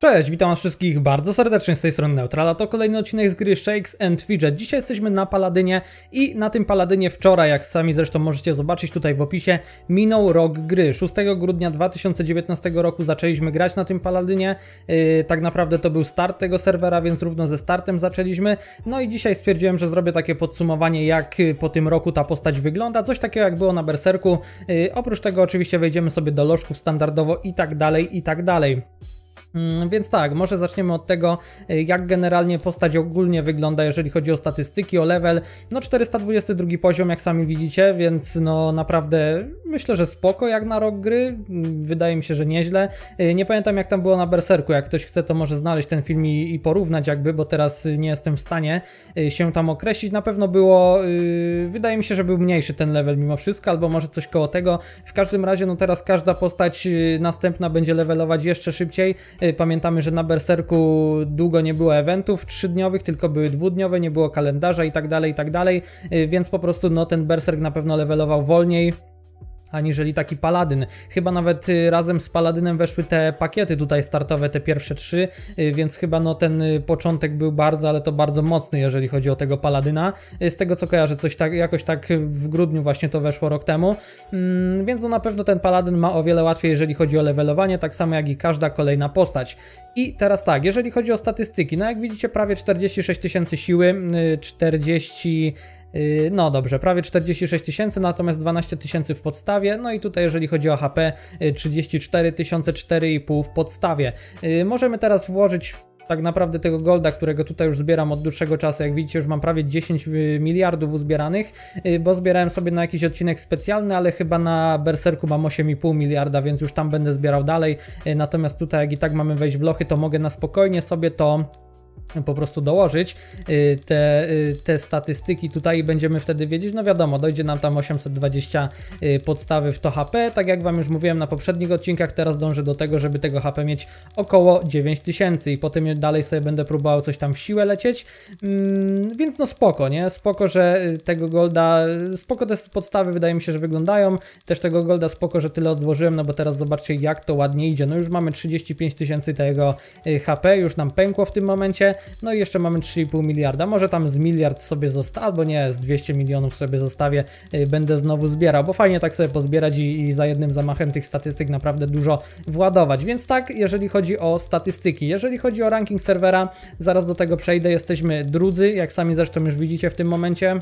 Cześć, witam was wszystkich bardzo serdecznie z tej strony Neutral, a to kolejny odcinek z gry Shakes and Fidget. Dzisiaj jesteśmy na Paladynie i na tym Paladynie wczoraj, jak sami zresztą możecie zobaczyć tutaj w opisie, minął rok gry. 6 grudnia 2019 roku zaczęliśmy grać na tym Paladynie, yy, tak naprawdę to był start tego serwera, więc równo ze startem zaczęliśmy. No i dzisiaj stwierdziłem, że zrobię takie podsumowanie, jak y, po tym roku ta postać wygląda, coś takiego jak było na Berserku. Yy, oprócz tego oczywiście wejdziemy sobie do lożków standardowo i tak dalej, i tak dalej. Mm, więc tak, może zaczniemy od tego, y, jak generalnie postać ogólnie wygląda, jeżeli chodzi o statystyki, o level. No 422 poziom, jak sami widzicie, więc no naprawdę myślę, że spoko jak na rok gry. Mm, wydaje mi się, że nieźle. Y, nie pamiętam jak tam było na Berserku, jak ktoś chce to może znaleźć ten film i, i porównać jakby, bo teraz y, nie jestem w stanie się tam określić. Na pewno było, yy, wydaje mi się, że był mniejszy ten level mimo wszystko, albo może coś koło tego. W każdym razie no teraz każda postać następna będzie levelować jeszcze szybciej Y, pamiętamy, że na Berserku długo nie było eventów trzydniowych, tylko były dwudniowe, nie było kalendarza i tak dalej, i tak dalej, y, więc po prostu no, ten Berserk na pewno levelował wolniej aniżeli taki Paladyn. Chyba nawet y, razem z Paladynem weszły te pakiety tutaj startowe, te pierwsze trzy, y, więc chyba no ten y, początek był bardzo, ale to bardzo mocny, jeżeli chodzi o tego Paladyna. Z tego co kojarzę, coś tak, jakoś tak w grudniu właśnie to weszło rok temu, mm, więc no na pewno ten Paladyn ma o wiele łatwiej, jeżeli chodzi o levelowanie, tak samo jak i każda kolejna postać. I teraz tak, jeżeli chodzi o statystyki, no jak widzicie prawie 46 tysięcy siły, 40 Y, no dobrze, prawie 46 tysięcy, natomiast 12 tysięcy w podstawie. No i tutaj, jeżeli chodzi o HP, 34 y, tysiące 4,5 w podstawie. Y, możemy teraz włożyć tak naprawdę tego golda, którego tutaj już zbieram od dłuższego czasu, jak widzicie już mam prawie 10 miliardów uzbieranych, bo zbierałem sobie na jakiś odcinek specjalny, ale chyba na Berserku mam 8,5 miliarda, więc już tam będę zbierał dalej, natomiast tutaj jak i tak mamy wejść w lochy, to mogę na spokojnie sobie to po prostu dołożyć y, te, y, te statystyki tutaj będziemy wtedy wiedzieć, no wiadomo, dojdzie nam tam 820 y, podstawy w to HP, tak jak Wam już mówiłem na poprzednich odcinkach, teraz dążę do tego, żeby tego HP mieć około 9000 i potem dalej sobie będę próbował coś tam w siłę lecieć, mm, więc no spoko, nie? Spoko, że tego golda, spoko te podstawy wydaje mi się, że wyglądają, też tego golda spoko, że tyle odłożyłem, no bo teraz zobaczcie jak to ładnie idzie, no już mamy 35 tysięcy tego HP, już nam pękło w tym momencie, no i jeszcze mamy 3,5 miliarda. Może tam z miliard sobie zostawię, albo nie, z 200 milionów sobie zostawię, y, będę znowu zbierał, bo fajnie tak sobie pozbierać i, i za jednym zamachem tych statystyk naprawdę dużo władować. Więc tak, jeżeli chodzi o statystyki. Jeżeli chodzi o ranking serwera, zaraz do tego przejdę. Jesteśmy drudzy, jak sami zresztą już widzicie w tym momencie.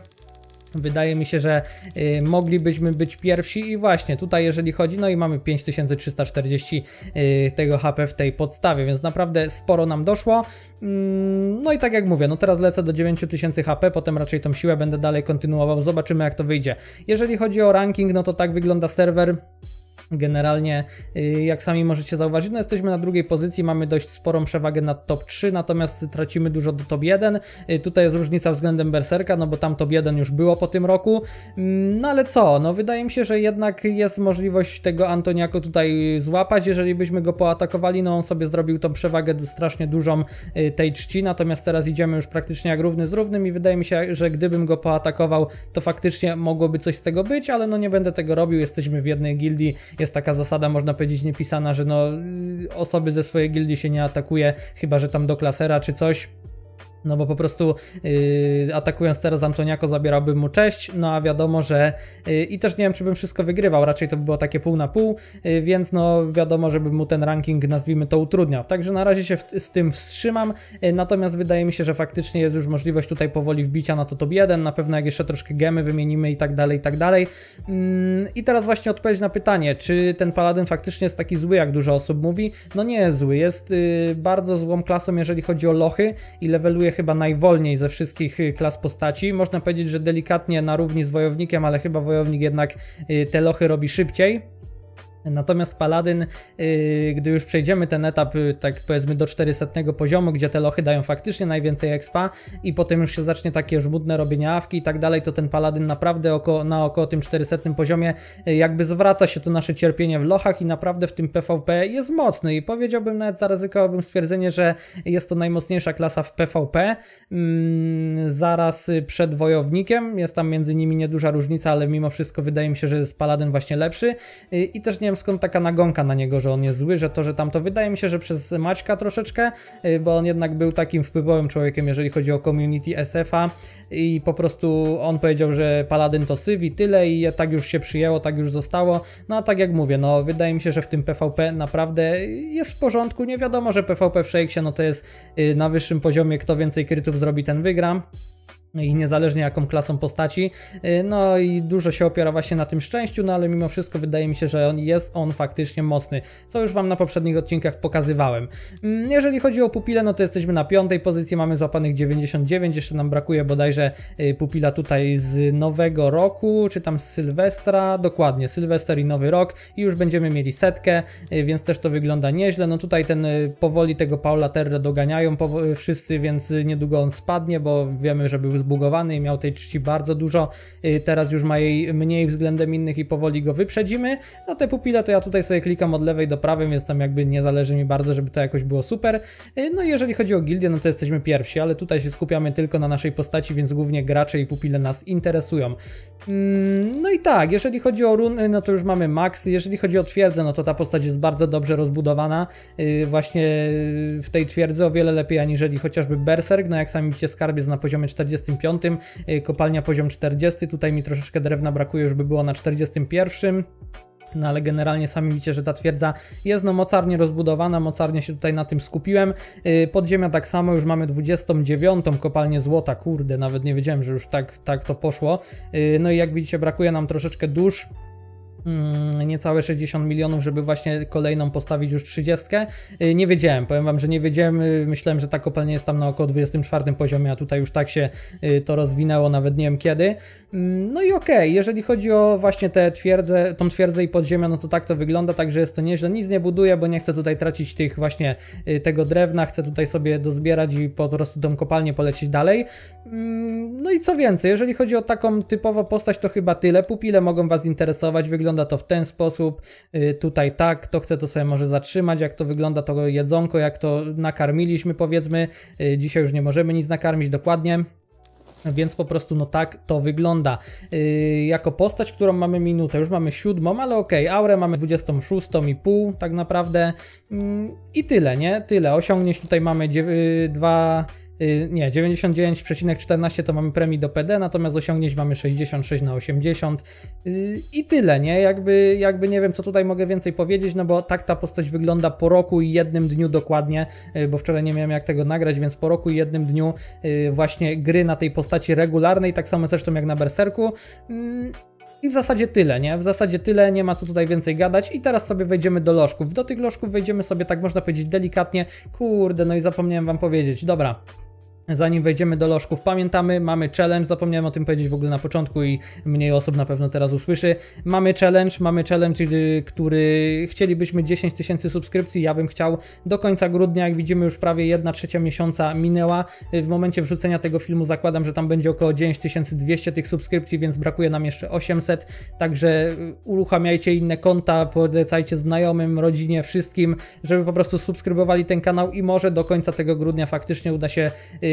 Wydaje mi się, że y, moglibyśmy być pierwsi i właśnie tutaj jeżeli chodzi, no i mamy 5340 y, tego HP w tej podstawie, więc naprawdę sporo nam doszło. Mm, no i tak jak mówię, no teraz lecę do 9000 HP, potem raczej tą siłę będę dalej kontynuował, zobaczymy jak to wyjdzie. Jeżeli chodzi o ranking, no to tak wygląda serwer. Generalnie, y, jak sami możecie zauważyć, no jesteśmy na drugiej pozycji, mamy dość sporą przewagę nad top 3, natomiast tracimy dużo do top 1. Y, tutaj jest różnica względem Berserka, no bo tam top 1 już było po tym roku. Mm, no ale co, no wydaje mi się, że jednak jest możliwość tego Antoniako tutaj złapać. Jeżeli byśmy go poatakowali, no on sobie zrobił tą przewagę strasznie dużą y, tej czci, natomiast teraz idziemy już praktycznie jak równy z równym i wydaje mi się, że gdybym go poatakował, to faktycznie mogłoby coś z tego być, ale no nie będę tego robił, jesteśmy w jednej gildii jest taka zasada, można powiedzieć, niepisana, że no, y, osoby ze swojej gildii się nie atakuje, chyba że tam do klasera czy coś no bo po prostu yy, atakując teraz Antoniako zabierałbym mu cześć, no a wiadomo, że yy, i też nie wiem, czy bym wszystko wygrywał, raczej to by było takie pół na pół, yy, więc no wiadomo, żebym mu ten ranking, nazwijmy to, utrudniał. Także na razie się w, z tym wstrzymam, yy, natomiast wydaje mi się, że faktycznie jest już możliwość tutaj powoli wbicia na to top 1, na pewno jak jeszcze troszkę gemy wymienimy i tak dalej, i tak dalej. Mm, I teraz właśnie odpowiedź na pytanie, czy ten Paladyn faktycznie jest taki zły, jak dużo osób mówi? No nie jest zły, jest yy, bardzo złą klasą, jeżeli chodzi o lochy i leveluje chyba najwolniej ze wszystkich y, klas postaci. Można powiedzieć, że delikatnie na równi z wojownikiem, ale chyba wojownik jednak y, te lochy robi szybciej. Natomiast Paladyn, y, gdy już przejdziemy ten etap, y, tak powiedzmy do 400 poziomu, gdzie te lochy dają faktycznie najwięcej expa i potem już się zacznie takie żmudne robienie awki i tak dalej, to ten Paladyn naprawdę oko, na około tym 400 poziomie y, jakby zwraca się to nasze cierpienie w lochach i naprawdę w tym PvP jest mocny i powiedziałbym nawet zaryzykowałbym stwierdzenie, że jest to najmocniejsza klasa w PvP mm, zaraz przed wojownikiem, jest tam między nimi nieduża różnica, ale mimo wszystko wydaje mi się, że jest Paladyn właśnie lepszy i też nie wiem skąd taka nagonka na niego, że on jest zły, że to, że tamto. Wydaje mi się, że przez Maćka troszeczkę, y, bo on jednak był takim wpływowym człowiekiem, jeżeli chodzi o community SF-a i po prostu on powiedział, że Paladyn to sywi, tyle i tak już się przyjęło, tak już zostało. No a tak jak mówię, no wydaje mi się, że w tym PvP naprawdę jest w porządku. Nie wiadomo, że PvP w Shakesie no to jest y, na wyższym poziomie, kto więcej krytów zrobi, ten wygra. No i niezależnie jaką klasą postaci. Y, no i dużo się opiera właśnie na tym szczęściu, no ale mimo wszystko wydaje mi się, że on jest on faktycznie mocny, co już Wam na poprzednich odcinkach pokazywałem. Mm, jeżeli chodzi o pupilę, no to jesteśmy na piątej pozycji, mamy złapanych 99, jeszcze nam brakuje bodajże y, pupila tutaj z nowego roku, czy tam z Sylwestra, dokładnie, Sylwester i Nowy Rok i już będziemy mieli setkę, y, więc też to wygląda nieźle. No tutaj ten powoli tego Paula Terra doganiają wszyscy, więc niedługo on spadnie, bo wiemy, że był z zbugowany i miał tej czci bardzo dużo, y, teraz już ma jej mniej względem innych i powoli go wyprzedzimy. No te pupile to ja tutaj sobie klikam od lewej do prawej, więc tam jakby nie zależy mi bardzo, żeby to jakoś było super. Y, no i jeżeli chodzi o gildię, no to jesteśmy pierwsi, ale tutaj się skupiamy tylko na naszej postaci, więc głównie gracze i pupile nas interesują. Mm, no i tak, jeżeli chodzi o runy, no to już mamy max. Jeżeli chodzi o twierdzę, no to ta postać jest bardzo dobrze rozbudowana. Y, właśnie y, w tej twierdzy o wiele lepiej aniżeli chociażby Berserk. No jak sami widzicie, skarbiec na poziomie 45, y, kopalnia poziom 40. Tutaj mi troszeczkę drewna brakuje, żeby było na 41. No ale generalnie sami widzicie, że ta twierdza jest no mocarnie rozbudowana, mocarnie się tutaj na tym skupiłem. Y, podziemia tak samo, już mamy 29. kopalnię złota, kurde, nawet nie wiedziałem, że już tak, tak to poszło. Y, no i jak widzicie, brakuje nam troszeczkę dusz, Mm, niecałe 60 milionów, żeby właśnie kolejną postawić już 30. Y, nie wiedziałem, powiem wam, że nie wiedziałem. Y, myślałem, że ta kopalnia jest tam na około 24 poziomie, a tutaj już tak się y, to rozwinęło, nawet nie wiem kiedy. Mm, no i okej, okay, jeżeli chodzi o właśnie tę twierdzę, tą twierdzę i podziemia, no to tak to wygląda, także jest to nieźle. Nic nie buduję, bo nie chcę tutaj tracić tych właśnie tego drewna, chcę tutaj sobie dozbierać i po prostu tą kopalnię polecić dalej. Mm, no i co więcej, jeżeli chodzi o taką typową postać, to chyba tyle. Pupile mogą was interesować, wygląda wygląda to w ten sposób, y, tutaj tak, kto chce to sobie może zatrzymać, jak to wygląda to jedzonko, jak to nakarmiliśmy powiedzmy, y, dzisiaj już nie możemy nic nakarmić dokładnie. Więc po prostu no tak to wygląda. Yy, jako postać, którą mamy minutę, już mamy siódmą, ale okej, okay, aurę mamy 26 i pół tak naprawdę. Yy, I tyle, nie? Tyle. Osiągnięć tutaj mamy y, dwa. Yy, Y, nie, 99,14 to mamy premii do PD, natomiast osiągnięć mamy 66 na 80 y, i tyle, nie? Jakby, jakby nie wiem, co tutaj mogę więcej powiedzieć, no bo tak ta postać wygląda po roku i jednym dniu dokładnie, y, bo wczoraj nie miałem jak tego nagrać, więc po roku i jednym dniu właśnie gry na tej postaci regularnej, tak samo zresztą jak na Berserku. Mm, I w zasadzie tyle, nie? W zasadzie tyle, nie ma co tutaj więcej gadać. I teraz sobie wejdziemy do lożków. Do tych lożków wejdziemy sobie, tak można powiedzieć, delikatnie. Kurde, no i zapomniałem wam powiedzieć. Dobra, Zanim wejdziemy do lożków, pamiętamy, mamy challenge, zapomniałem o tym powiedzieć w ogóle na początku i mniej osób na pewno teraz usłyszy. Mamy challenge, mamy challenge, y, który chcielibyśmy 10 tysięcy subskrypcji, ja bym chciał do końca grudnia, jak widzimy już prawie 1 trzecia miesiąca minęła. Y, w momencie wrzucenia tego filmu zakładam, że tam będzie około 9200 tych subskrypcji, więc brakuje nam jeszcze 800, także y, uruchamiajcie inne konta, polecajcie znajomym, rodzinie, wszystkim, żeby po prostu subskrybowali ten kanał i może do końca tego grudnia faktycznie uda się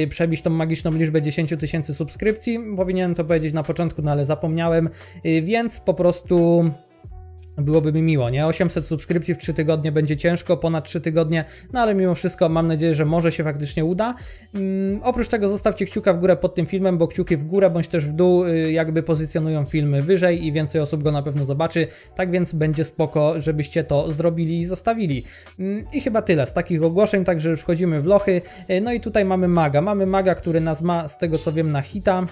przebić tą magiczną liczbę 10 tysięcy subskrypcji. Powinienem to powiedzieć na początku, no ale zapomniałem, y, więc po prostu byłoby mi miło, nie? 800 subskrypcji w 3 tygodnie będzie ciężko, ponad 3 tygodnie, no ale mimo wszystko mam nadzieję, że może się faktycznie uda. Mm, oprócz tego zostawcie kciuka w górę pod tym filmem, bo kciuki w górę bądź też w dół y, jakby pozycjonują filmy wyżej i więcej osób go na pewno zobaczy, tak więc będzie spoko, żebyście to zrobili i zostawili. Mm, I chyba tyle z takich ogłoszeń, także już wchodzimy w lochy. Y, no i tutaj mamy maga, mamy maga, który nas ma z tego co wiem na hita.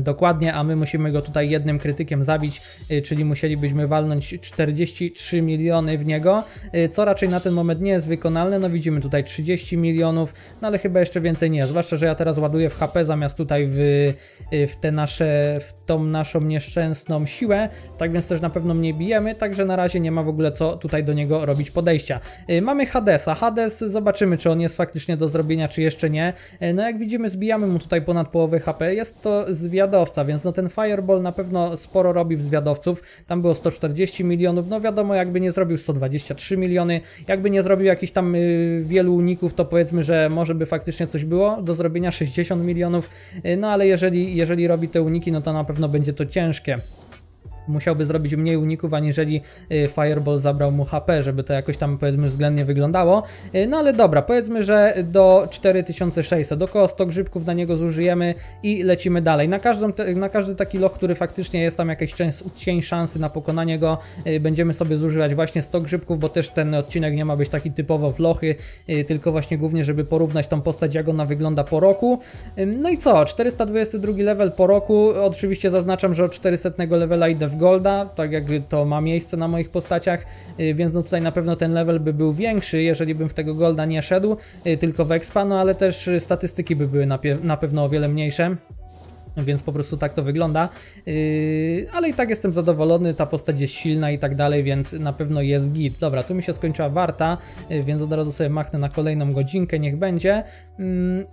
Dokładnie, a my musimy go tutaj jednym krytykiem zabić, y, czyli musielibyśmy walnąć 43 miliony w niego, y, co raczej na ten moment nie jest wykonalne. No widzimy tutaj 30 milionów, no ale chyba jeszcze więcej nie, zwłaszcza, że ja teraz ładuję w HP zamiast tutaj w, y, w te nasze, w tą naszą nieszczęsną siłę, tak więc też na pewno mnie bijemy, także na razie nie ma w ogóle co tutaj do niego robić podejścia. Mamy Hadesa, Hades, zobaczymy czy on jest faktycznie do zrobienia, czy jeszcze nie. No jak widzimy zbijamy mu tutaj ponad połowę HP, jest to z zwiadowca, więc no ten Fireball na pewno sporo robi w zwiadowców. Tam było 140 milionów, no wiadomo, jakby nie zrobił 123 miliony, jakby nie zrobił jakichś tam y, wielu uników, to powiedzmy, że może by faktycznie coś było do zrobienia 60 milionów, y, no ale jeżeli, jeżeli robi te uniki, no to na pewno będzie to ciężkie musiałby zrobić mniej uników, aniżeli y, Fireball zabrał mu HP, żeby to jakoś tam powiedzmy względnie wyglądało. Y, no ale dobra, powiedzmy, że do 4600, około 100 grzybków na niego zużyjemy i lecimy dalej. Na, każdą, na każdy taki loch, który faktycznie jest tam jakiś cień szansy na pokonanie go, y, będziemy sobie zużywać właśnie 100 grzybków, bo też ten odcinek nie ma być taki typowo w lochy, tylko właśnie głównie, żeby porównać tą postać, jak ona wygląda po roku. No i co, 422 level po roku, oczywiście zaznaczam, że od 400 levela idę Golda, tak jak to ma miejsce na moich postaciach, y, więc no tutaj na pewno ten level by był większy, jeżeli bym w tego Golda nie szedł, y, tylko w Expa, no ale też y, statystyki by były na, na pewno o wiele mniejsze. Więc po prostu tak to wygląda. Yy, ale i tak jestem zadowolony, ta postać jest silna i tak dalej, więc na pewno jest git. Dobra, tu mi się skończyła warta, yy, więc od razu sobie machnę na kolejną godzinkę, niech będzie. Yy,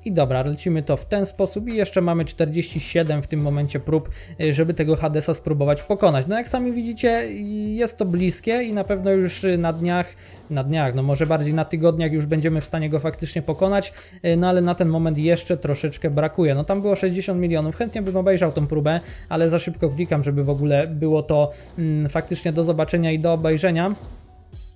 I dobra, lecimy to w ten sposób i jeszcze mamy 47 w tym momencie prób, yy, żeby tego Hadesa spróbować pokonać. No jak sami widzicie, jest to bliskie i na pewno już na dniach na dniach, no może bardziej na tygodniach już będziemy w stanie go faktycznie pokonać, e, no ale na ten moment jeszcze troszeczkę brakuje. No tam było 60 milionów, chętnie bym obejrzał tą próbę, ale za szybko klikam, żeby w ogóle było to mm, faktycznie do zobaczenia i do obejrzenia.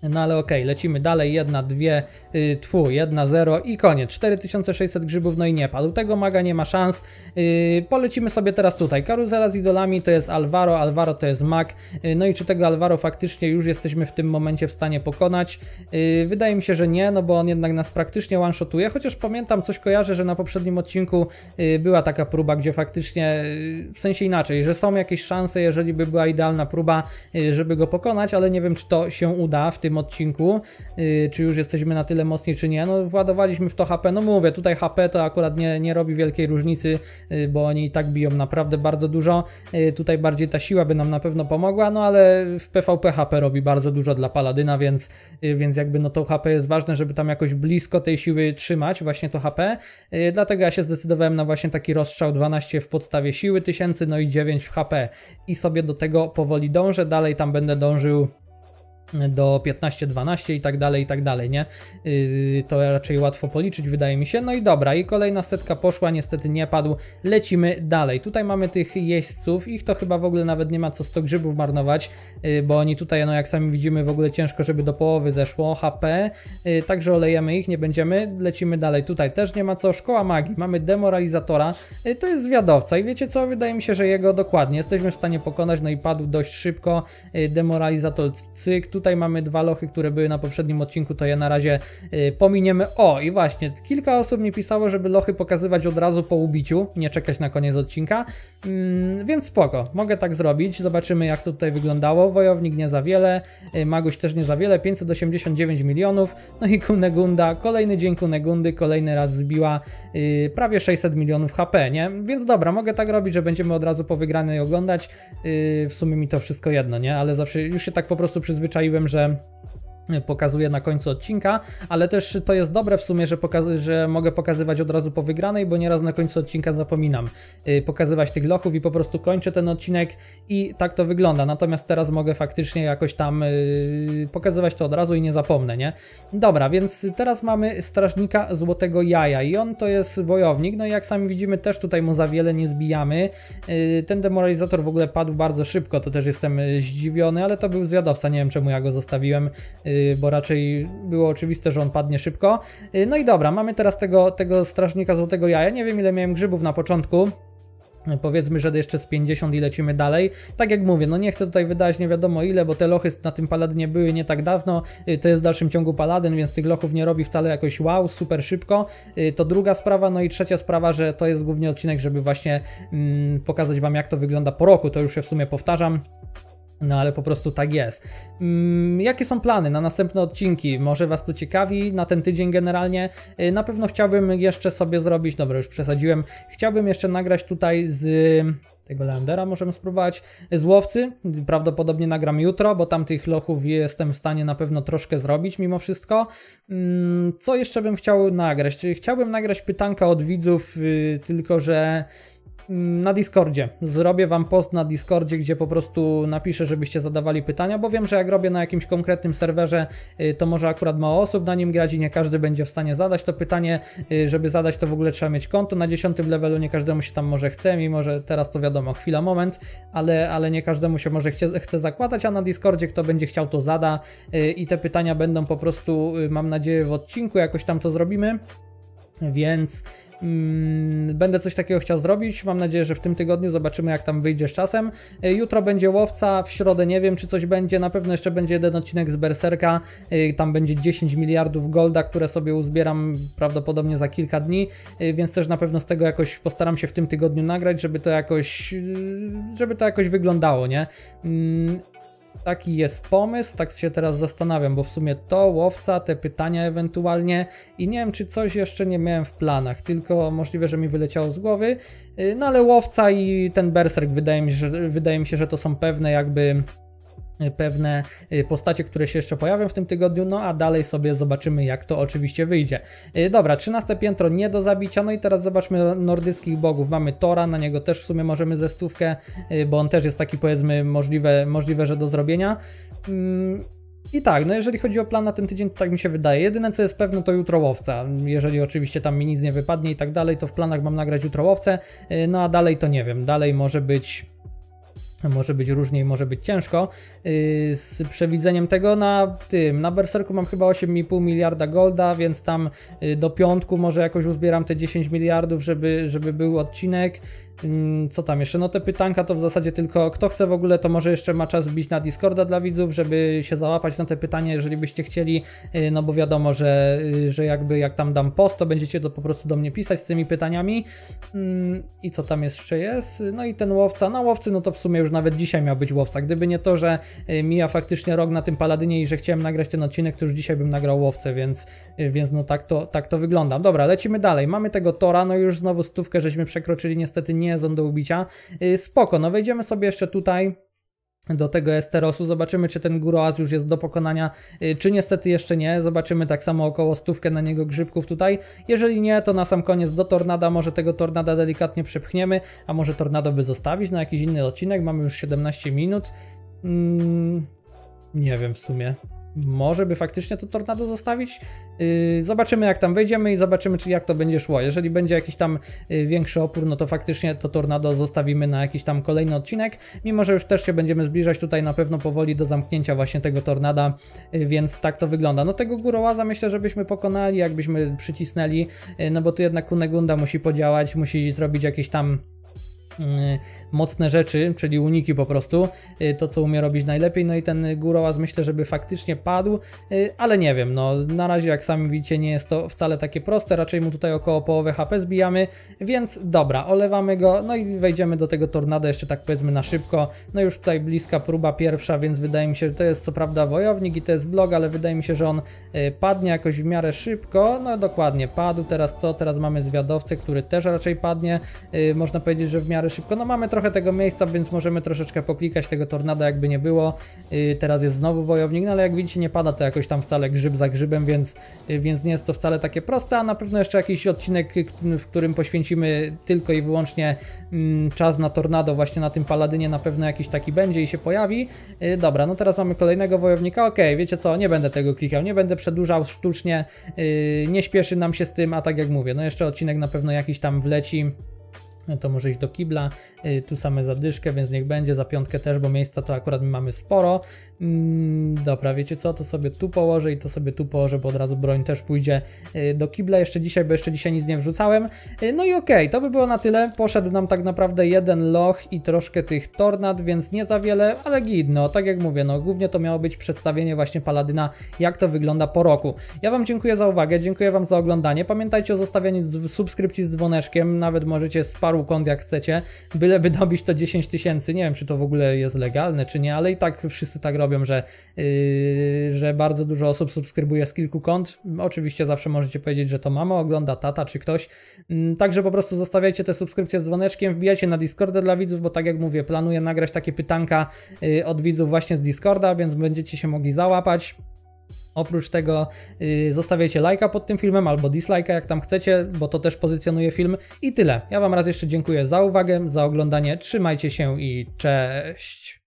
No ale okej, okay, lecimy dalej, jedna, dwie, yy, 1, jedna, zero i koniec. 4600 grzybów, no i nie padł. Tego maga nie ma szans. Yy, polecimy sobie teraz tutaj. Karuzela z idolami to jest Alvaro, Alvaro to jest mag. Yy, no i czy tego Alvaro faktycznie już jesteśmy w tym momencie w stanie pokonać? Yy, wydaje mi się, że nie, no bo on jednak nas praktycznie one-shotuje, chociaż pamiętam, coś kojarzę, że na poprzednim odcinku yy, była taka próba, gdzie faktycznie, yy, w sensie inaczej, że są jakieś szanse, jeżeli by była idealna próba, yy, żeby go pokonać, ale nie wiem, czy to się uda w tym tym odcinku, y, czy już jesteśmy na tyle mocni, czy nie. No, władowaliśmy w to HP, no mówię, tutaj HP to akurat nie, nie robi wielkiej różnicy, y, bo oni i tak biją naprawdę bardzo dużo. Y, tutaj bardziej ta siła by nam na pewno pomogła, no ale w PvP HP robi bardzo dużo dla Paladyna, więc, więc jakby no to HP jest ważne, żeby tam jakoś blisko tej siły trzymać, właśnie to HP. Dlatego ja się zdecydowałem na właśnie taki rozstrzał 12 w podstawie siły 1000, no i 9 w HP i sobie do tego powoli dążę. Dalej tam będę dążył do 15, 12 i tak dalej, i tak dalej, nie? Yy, to raczej łatwo policzyć, wydaje mi się. No i dobra, i kolejna setka poszła, niestety nie padł. Lecimy dalej. Tutaj mamy tych jeźdźców, ich to chyba w ogóle nawet nie ma co 100 grzybów marnować, yy, bo oni tutaj, no jak sami widzimy, w ogóle ciężko, żeby do połowy zeszło HP, yy, także olejemy ich, nie będziemy, lecimy dalej. Tutaj też nie ma co. Szkoła magii, mamy demoralizatora, yy, to jest zwiadowca i wiecie co? Wydaje mi się, że jego dokładnie jesteśmy w stanie pokonać, no i padł dość szybko yy, demoralizator cyk, Tutaj mamy dwa lochy, które były na poprzednim odcinku, to je na razie y, pominiemy. O, i właśnie, kilka osób mi pisało, żeby lochy pokazywać od razu po ubiciu, nie czekać na koniec odcinka. Mm, więc spoko, mogę tak zrobić. Zobaczymy, jak to tutaj wyglądało. Wojownik nie za wiele, y, Maguś też nie za wiele, 589 milionów. No i Kunegunda, kolejny dzień Kunegundy, kolejny raz zbiła yy, prawie 600 milionów HP, nie? Więc dobra, mogę tak robić, że będziemy od razu po wygranej oglądać. Yy, w sumie mi to wszystko jedno, nie? Ale zawsze już się tak po prostu przyzwyczaiłem, że pokazuje na końcu odcinka, ale też to jest dobre w sumie, że, pokaz- że mogę pokazywać od razu po wygranej, bo nieraz na końcu odcinka zapominam yy, pokazywać tych lochów i po prostu kończę ten odcinek i tak to wygląda. Natomiast teraz mogę faktycznie jakoś tam yy, pokazywać to od razu i nie zapomnę, nie? Dobra, więc teraz mamy strażnika złotego jaja i on to jest wojownik, no i jak sami widzimy też tutaj mu za wiele nie zbijamy. Yy, ten demoralizator w ogóle padł bardzo szybko, to też jestem y, zdziwiony, ale to był zwiadowca, nie wiem czemu ja go zostawiłem. Y, Y, bo raczej było oczywiste, że on padnie szybko. Y, no i dobra, mamy teraz tego, tego strażnika złotego jaja. Nie wiem ile miałem grzybów na początku. Powiedzmy, że jeszcze z 50 i lecimy dalej. Tak jak mówię, no nie chcę tutaj wydać nie wiadomo ile, bo te lochy na tym Paladynie były nie tak dawno. Y, to jest w dalszym ciągu Paladyn, więc tych lochów nie robi wcale jakoś wow, super szybko. To druga sprawa, no i trzecia sprawa, że to jest głównie odcinek, żeby właśnie mm, pokazać Wam jak to wygląda po roku. To już się w sumie powtarzam. No ale po prostu tak jest. Mm, jakie są plany na następne odcinki? Może Was to ciekawi na ten tydzień generalnie? Y, na pewno chciałbym jeszcze sobie zrobić, dobra już przesadziłem, chciałbym jeszcze nagrać tutaj z tego Landera. możemy spróbować. Złowcy prawdopodobnie nagram jutro, bo tam tych lochów jestem w stanie na pewno troszkę zrobić mimo wszystko. Mm, co jeszcze bym chciał nagrać? Chciałbym nagrać pytanka od widzów, y, tylko że Mm, na Discordzie. Zrobię wam post na Discordzie, gdzie po prostu napiszę, żebyście zadawali pytania, bo wiem, że jak robię na jakimś konkretnym serwerze, y, to może akurat mało osób na nim grać i nie każdy będzie w stanie zadać to pytanie. Y, żeby zadać to w ogóle trzeba mieć konto na 10 levelu, nie każdemu się tam może chce, mimo że teraz to wiadomo, chwila, moment, ale, ale nie każdemu się może chce, chce zakładać, a na Discordzie kto będzie chciał to zada y, i te pytania będą po prostu, mam nadzieję, w odcinku jakoś tam to zrobimy więc mm, będę coś takiego chciał zrobić. Mam nadzieję, że w tym tygodniu zobaczymy, jak tam wyjdzie z czasem. E, jutro będzie łowca, w środę nie wiem, czy coś będzie. Na pewno jeszcze będzie jeden odcinek z Berserka. E, tam będzie 10 miliardów golda, które sobie uzbieram prawdopodobnie za kilka dni, e, więc też na pewno z tego jakoś postaram się w tym tygodniu nagrać, żeby to jakoś, żeby to jakoś wyglądało, nie? Mm, Taki jest pomysł, tak się teraz zastanawiam, bo w sumie to, łowca, te pytania ewentualnie i nie wiem, czy coś jeszcze nie miałem w planach, tylko możliwe, że mi wyleciało z głowy. Y, no ale łowca i ten berserk wydaje mi się, że, wydaje mi się, że to są pewne jakby pewne y, postacie, które się jeszcze pojawią w tym tygodniu, no a dalej sobie zobaczymy, jak to oczywiście wyjdzie. Y, dobra, 13 piętro nie do zabicia, no i teraz zobaczmy nordyckich bogów. Mamy Tora, na niego też w sumie możemy ze stówkę, y, bo on też jest taki powiedzmy możliwe, możliwe że do zrobienia. Mm, I tak, no jeżeli chodzi o plan na ten tydzień, to tak mi się wydaje. Jedyne co jest pewne to jutro łowca. Jeżeli oczywiście tam mi nic nie wypadnie i tak dalej, to w planach mam nagrać jutro łowcę. No a dalej to nie wiem, dalej może być może być różnie może być ciężko. Y, z przewidzeniem tego na tym, na Berserku mam chyba 8,5 miliarda golda, więc tam y, do piątku może jakoś uzbieram te 10 miliardów, żeby, żeby był odcinek. Mm, co tam jeszcze? No te pytanka to w zasadzie tylko kto chce w ogóle, to może jeszcze ma czas wbić na Discorda dla widzów, żeby się załapać na te pytania, jeżeli byście chcieli, y, no bo wiadomo, że, y, że jakby jak tam dam post, to będziecie to po prostu do mnie pisać z tymi pytaniami. Mm, I co tam jeszcze jest? No i ten łowca, no łowcy, no to w sumie już nawet dzisiaj miał być łowca. Gdyby nie to, że y, mija faktycznie rok na tym Paladynie i że chciałem nagrać ten odcinek, to już dzisiaj bym nagrał łowcę, więc, więc no tak to, tak to wygląda. Dobra, lecimy dalej. Mamy tego Tora, no już znowu stówkę żeśmy przekroczyli, niestety nie Niezon do ubicia. Y, spoko, no wejdziemy sobie jeszcze tutaj do tego Esterosu. Zobaczymy, czy ten Guroaz już jest do pokonania, y, czy niestety jeszcze nie. Zobaczymy tak samo około stówkę na niego grzybków tutaj. Jeżeli nie, to na sam koniec do Tornada. Może tego Tornada delikatnie przepchniemy, a może Tornado by zostawić na jakiś inny odcinek. Mamy już 17 minut. Mm, nie wiem w sumie może by faktycznie to tornado zostawić. Yy, zobaczymy, jak tam wejdziemy i zobaczymy, czy jak to będzie szło. Jeżeli będzie jakiś tam yy, większy opór, no to faktycznie to tornado zostawimy na jakiś tam kolejny odcinek. Mimo, że już też się będziemy zbliżać tutaj na pewno powoli do zamknięcia właśnie tego tornada, yy, więc tak to wygląda. No tego górołaza myślę, żebyśmy pokonali, jakbyśmy przycisnęli, no bo tu jednak Kunegunda musi podziałać, musi zrobić jakieś tam Y, mocne rzeczy, czyli uniki po prostu, y, to co umie robić najlepiej, no i ten Górołaz myślę, żeby faktycznie padł, y, ale nie wiem, no na razie jak sami widzicie nie jest to wcale takie proste, raczej mu tutaj około połowę HP zbijamy, więc dobra, olewamy go, no i wejdziemy do tego tornada jeszcze tak powiedzmy na szybko, no już tutaj bliska próba pierwsza, więc wydaje mi się, że to jest co prawda wojownik i to jest blog, ale wydaje mi się, że on padnie jakoś w miarę szybko, no dokładnie, padł, teraz co, teraz mamy zwiadowcę, który też raczej padnie, można powiedzieć, że w miarę miarę szybko. No mamy trochę tego miejsca, więc możemy troszeczkę poklikać tego tornada jakby nie było. Y, teraz jest znowu wojownik, no ale jak widzicie nie pada to jakoś tam wcale grzyb za grzybem, więc, y, więc nie jest to wcale takie proste, a na pewno jeszcze jakiś odcinek, w którym poświęcimy tylko i wyłącznie mm, czas na tornado właśnie na tym paladynie na pewno jakiś taki będzie i się pojawi. Y, dobra, no teraz mamy kolejnego wojownika, ok, wiecie co, nie będę tego klikał, nie będę przedłużał sztucznie, nie śpieszy nam się z tym, a tak jak mówię, no jeszcze odcinek na pewno jakiś tam wleci. No to może iść do kibla, y, tu same zadyszkę, więc niech będzie, za piątkę też, bo miejsca to akurat my mamy sporo. Mm, dobra, wiecie co, to sobie tu położę i to sobie tu położę, bo od razu broń też pójdzie y, do kibla jeszcze dzisiaj, bo jeszcze dzisiaj nic nie wrzucałem. Y, no i okej, okay, to by było na tyle, poszedł nam tak naprawdę jeden loch i troszkę tych tornad, więc nie za wiele, ale gidno. tak jak mówię, no głównie to miało być przedstawienie właśnie Paladyna, jak to wygląda po roku. Ja Wam dziękuję za uwagę, dziękuję Wam za oglądanie, pamiętajcie o zostawianiu subskrypcji z dzwoneczkiem, nawet możecie sparować paru kont jak chcecie, byle wydobić to 10 tysięcy. Nie wiem, czy to w ogóle jest legalne, czy nie, ale i tak wszyscy tak robią, że, yy, że bardzo dużo osób subskrybuje z kilku kont. Oczywiście zawsze możecie powiedzieć, że to mama ogląda, tata czy ktoś. Yy, także po prostu zostawiajcie te subskrypcje z dzwoneczkiem, wbijajcie na Discordę dla widzów, bo tak jak mówię, planuję nagrać takie pytanka yy, od widzów właśnie z Discorda, więc będziecie się mogli załapać. Oprócz tego y, zostawiajcie lajka pod tym filmem albo dislajka jak tam chcecie, bo to też pozycjonuje film. I tyle. Ja Wam raz jeszcze dziękuję za uwagę, za oglądanie. Trzymajcie się i cześć.